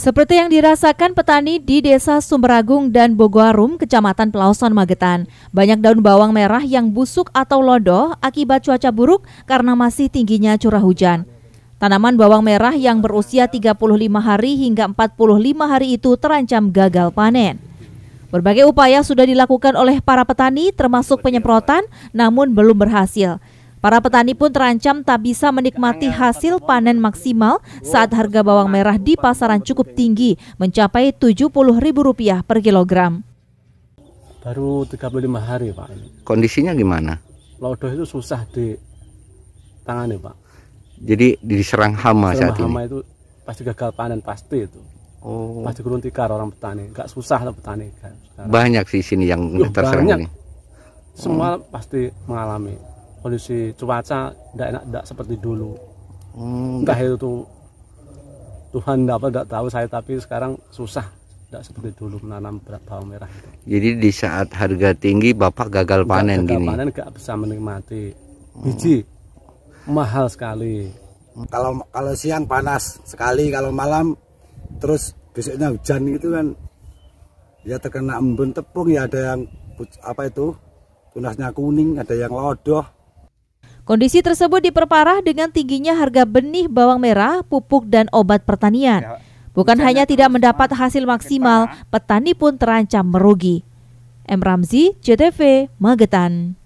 Seperti yang dirasakan petani di Desa Sumberagung dan Bogorum, Kecamatan Pelausan Magetan, banyak daun bawang merah yang busuk atau lodoh akibat cuaca buruk karena masih tingginya curah hujan. Tanaman bawang merah yang berusia 35 hari hingga 45 hari itu terancam gagal panen. Berbagai upaya sudah dilakukan oleh para petani termasuk penyemprotan namun belum berhasil. Para petani pun terancam tak bisa menikmati hasil panen maksimal saat harga bawang merah di pasaran cukup tinggi, mencapai Rp70.000 per kilogram. Baru 35 hari, Pak. Kondisinya gimana? Lodoh itu susah di tangannya, Pak. Jadi diserang hama diserang saat hama ini? hama itu pasti gagal panen, pasti itu. Oh. Pasti gurun tikar orang petani. Gak susah lah petani. Sekarang. Banyak sih sini yang Yuh, terserang banyak. ini? Semua oh. pasti mengalami kondisi cuaca tidak enak tidak seperti dulu hmm. entah itu tuh, Tuhan apa tidak tahu saya tapi sekarang susah tidak seperti dulu menanam bawang merah itu. jadi di saat harga tinggi bapak gagal panen gagal gini panen nggak bisa menikmati hmm. biji mahal sekali kalau kalau siang panas sekali kalau malam terus besoknya hujan gitu kan ya terkena embun tepung ya ada yang apa itu tunasnya kuning ada yang lodoh Kondisi tersebut diperparah dengan tingginya harga benih bawang merah, pupuk, dan obat pertanian. Ya, Bukan hanya tidak mendapat hasil maksimal, petani pun terancam merugi. M. Ramzi, CTV, Magetan.